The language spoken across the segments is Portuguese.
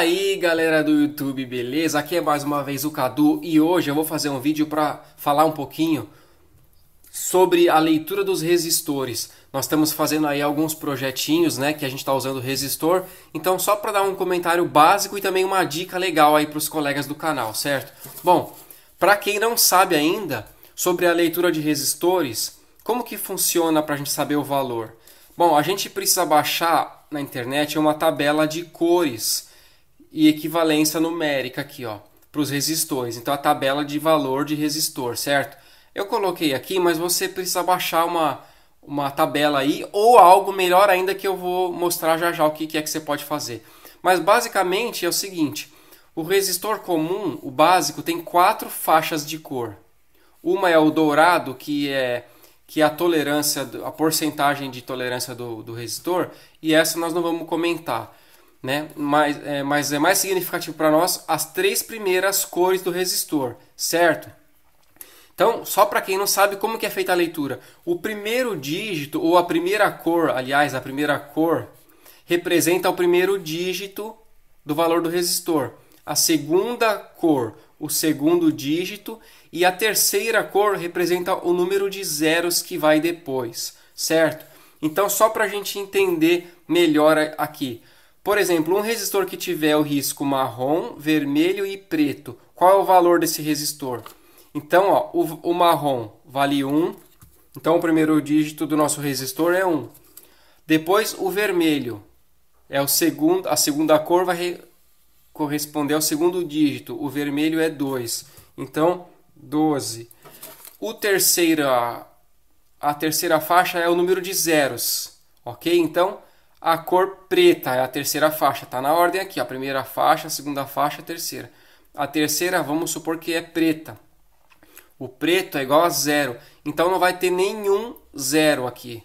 aí galera do YouTube, beleza? Aqui é mais uma vez o Cadu e hoje eu vou fazer um vídeo para falar um pouquinho sobre a leitura dos resistores. Nós estamos fazendo aí alguns projetinhos, né, que a gente está usando resistor. Então só para dar um comentário básico e também uma dica legal aí para os colegas do canal, certo? Bom, para quem não sabe ainda sobre a leitura de resistores, como que funciona para a gente saber o valor? Bom, a gente precisa baixar na internet uma tabela de cores e equivalência numérica aqui, ó, para os resistores. Então a tabela de valor de resistor, certo? Eu coloquei aqui, mas você precisa baixar uma, uma tabela aí ou algo melhor ainda que eu vou mostrar já já o que, que é que você pode fazer. Mas basicamente é o seguinte, o resistor comum, o básico, tem quatro faixas de cor. Uma é o dourado, que é que é a tolerância, a porcentagem de tolerância do, do resistor, e essa nós não vamos comentar né? mas, é, mas é mais significativo para nós as três primeiras cores do resistor, certo? Então, só para quem não sabe como que é feita a leitura, o primeiro dígito ou a primeira cor, aliás, a primeira cor representa o primeiro dígito do valor do resistor, a segunda cor, o segundo dígito e a terceira cor representa o número de zeros que vai depois, certo? Então, só para a gente entender melhor aqui, por exemplo, um resistor que tiver o risco marrom, vermelho e preto. Qual é o valor desse resistor? Então, ó, o, o marrom vale 1. Então, o primeiro dígito do nosso resistor é 1. Depois, o vermelho. é o segundo, A segunda cor vai corresponder ao segundo dígito. O vermelho é 2. Então, 12. O terceira, a terceira faixa é o número de zeros. Ok? Então, a cor preta é a terceira faixa, está na ordem aqui, a primeira faixa, a segunda faixa, a terceira. A terceira, vamos supor que é preta. O preto é igual a zero, então não vai ter nenhum zero aqui,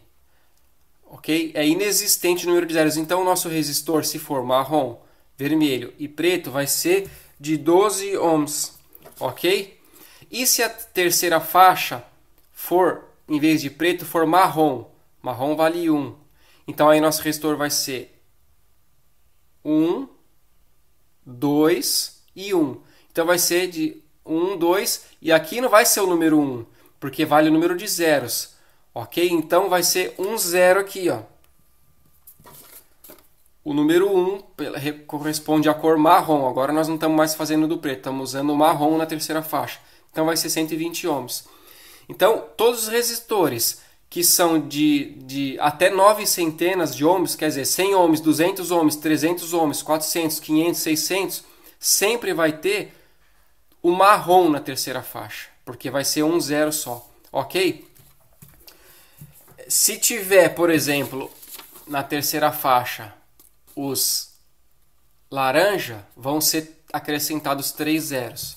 ok? É inexistente o número de zeros, então o nosso resistor, se for marrom, vermelho e preto, vai ser de 12 ohms, ok? E se a terceira faixa for, em vez de preto, for marrom, marrom vale 1, então aí nosso resistor vai ser 1, 2 e 1. Então vai ser de 1, 2 e aqui não vai ser o número 1, porque vale o número de zeros. Ok? Então vai ser um zero aqui, ó. O número 1 corresponde à cor marrom. Agora nós não estamos mais fazendo do preto, estamos usando o marrom na terceira faixa. Então vai ser 120 ohms. Então, todos os resistores que são de, de até nove centenas de ohms, quer dizer, 100 ohms, 200 ohms, 300 ohms, 400, 500, 600, sempre vai ter o marrom na terceira faixa, porque vai ser um zero só, ok? Se tiver, por exemplo, na terceira faixa os laranja, vão ser acrescentados três zeros.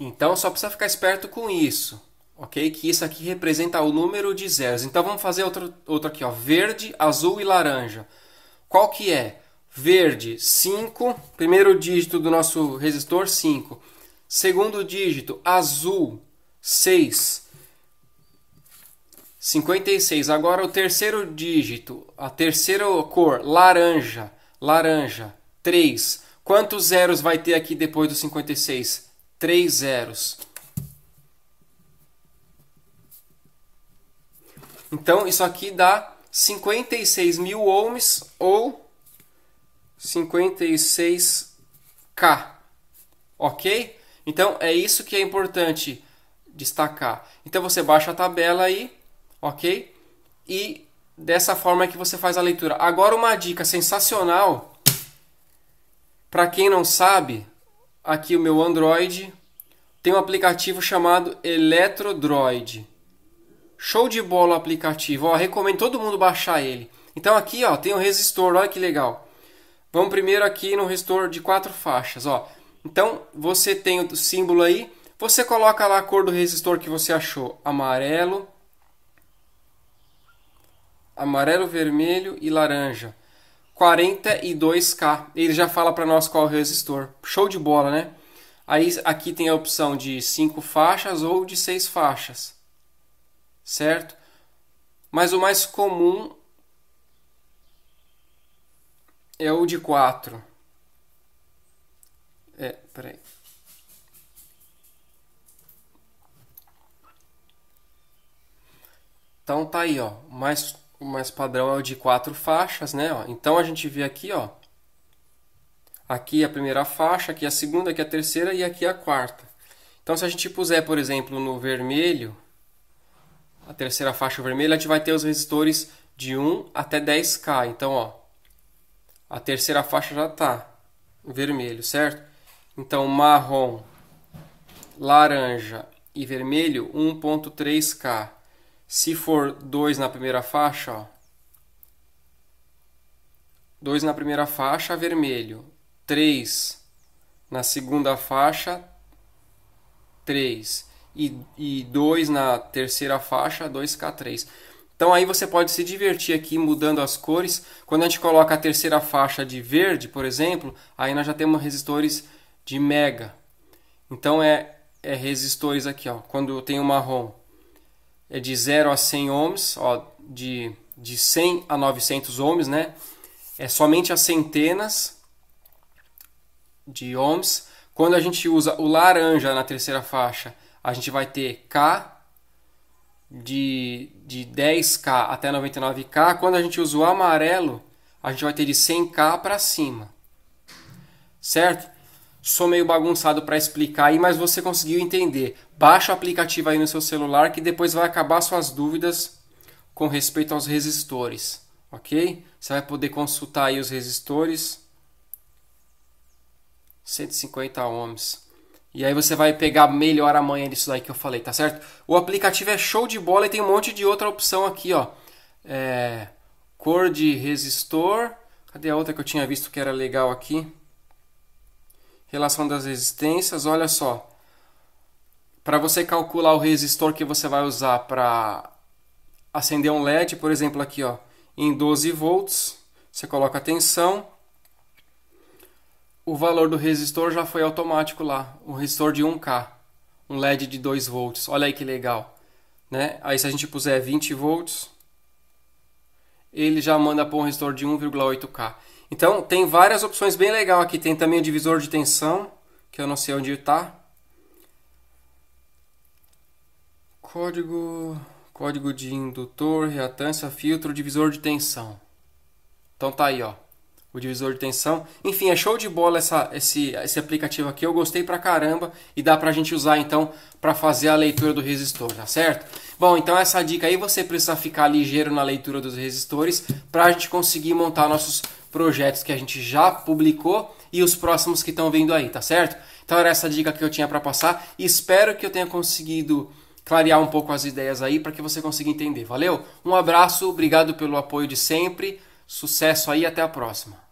Então só precisa ficar esperto com isso ok? Que isso aqui representa o número de zeros. Então vamos fazer outro, outro aqui, ó, verde, azul e laranja. Qual que é? Verde, 5, primeiro dígito do nosso resistor, 5. Segundo dígito, azul, 6. 56. Agora o terceiro dígito, a terceira cor, laranja, laranja, 3. Quantos zeros vai ter aqui depois do 56? 3 zeros. Então, isso aqui dá 56 mil ohms ou 56K. Ok? Então, é isso que é importante destacar. Então, você baixa a tabela aí, ok? E dessa forma é que você faz a leitura. Agora, uma dica sensacional. Para quem não sabe, aqui o meu Android tem um aplicativo chamado Eletrodroid. Show de bola o aplicativo. Ó, recomendo todo mundo baixar ele. Então aqui ó, tem o um resistor, olha que legal. Vamos primeiro aqui no resistor de quatro faixas. Ó. Então você tem o símbolo aí. Você coloca lá a cor do resistor que você achou. Amarelo. Amarelo, vermelho e laranja. 42K. Ele já fala para nós qual é o resistor. Show de bola, né? Aí aqui tem a opção de 5 faixas ou de 6 faixas certo? Mas o mais comum é o de 4. É, peraí. Então tá aí, ó. Mais, o mais padrão é o de quatro faixas, né? Ó, então a gente vê aqui, ó. Aqui é a primeira faixa, aqui é a segunda, aqui é a terceira e aqui a quarta. Então se a gente puser, por exemplo, no vermelho, a terceira faixa vermelha, a gente vai ter os resistores de 1 até 10K. Então, ó, a terceira faixa já está vermelho, certo? Então, marrom, laranja e vermelho, 1.3K. Se for 2 na primeira faixa, ó, 2 na primeira faixa, vermelho, 3 na segunda faixa, 3 e, e 2 na terceira faixa, 2K3. Então aí você pode se divertir aqui mudando as cores. Quando a gente coloca a terceira faixa de verde, por exemplo, aí nós já temos resistores de mega. Então é, é resistores aqui, ó. Quando eu tenho marrom, é de 0 a 100 ohms, ó, de, de 100 a 900 ohms, né? É somente as centenas de ohms. Quando a gente usa o laranja na terceira faixa, a gente vai ter K de, de 10K até 99K. Quando a gente usa o amarelo, a gente vai ter de 100K para cima. Certo? Sou meio bagunçado para explicar aí, mas você conseguiu entender. Baixa o aplicativo aí no seu celular que depois vai acabar suas dúvidas com respeito aos resistores, ok? Você vai poder consultar aí os resistores. 150 ohms. E aí você vai pegar melhor amanhã disso daí que eu falei, tá certo? O aplicativo é show de bola e tem um monte de outra opção aqui, ó. É, cor de resistor. Cadê a outra que eu tinha visto que era legal aqui? Relação das resistências, olha só. Para você calcular o resistor que você vai usar para acender um LED, por exemplo, aqui, ó, em 12 volts, você coloca a tensão o valor do resistor já foi automático lá, um resistor de 1K, um LED de 2 volts. Olha aí que legal, né? Aí se a gente puser 20 volts, ele já manda para um resistor de 1,8K. Então tem várias opções bem legal aqui. Tem também o divisor de tensão, que eu não sei onde está. Código, código de indutor, reatância, filtro, divisor de tensão. Então tá aí, ó o divisor de tensão. Enfim, é show de bola essa, esse, esse aplicativo aqui. Eu gostei pra caramba e dá pra gente usar então para fazer a leitura do resistor, tá certo? Bom, então essa dica aí você precisa ficar ligeiro na leitura dos resistores para a gente conseguir montar nossos projetos que a gente já publicou e os próximos que estão vindo aí, tá certo? Então era essa dica que eu tinha para passar. Espero que eu tenha conseguido clarear um pouco as ideias aí para que você consiga entender. Valeu? Um abraço, obrigado pelo apoio de sempre. Sucesso aí, até a próxima.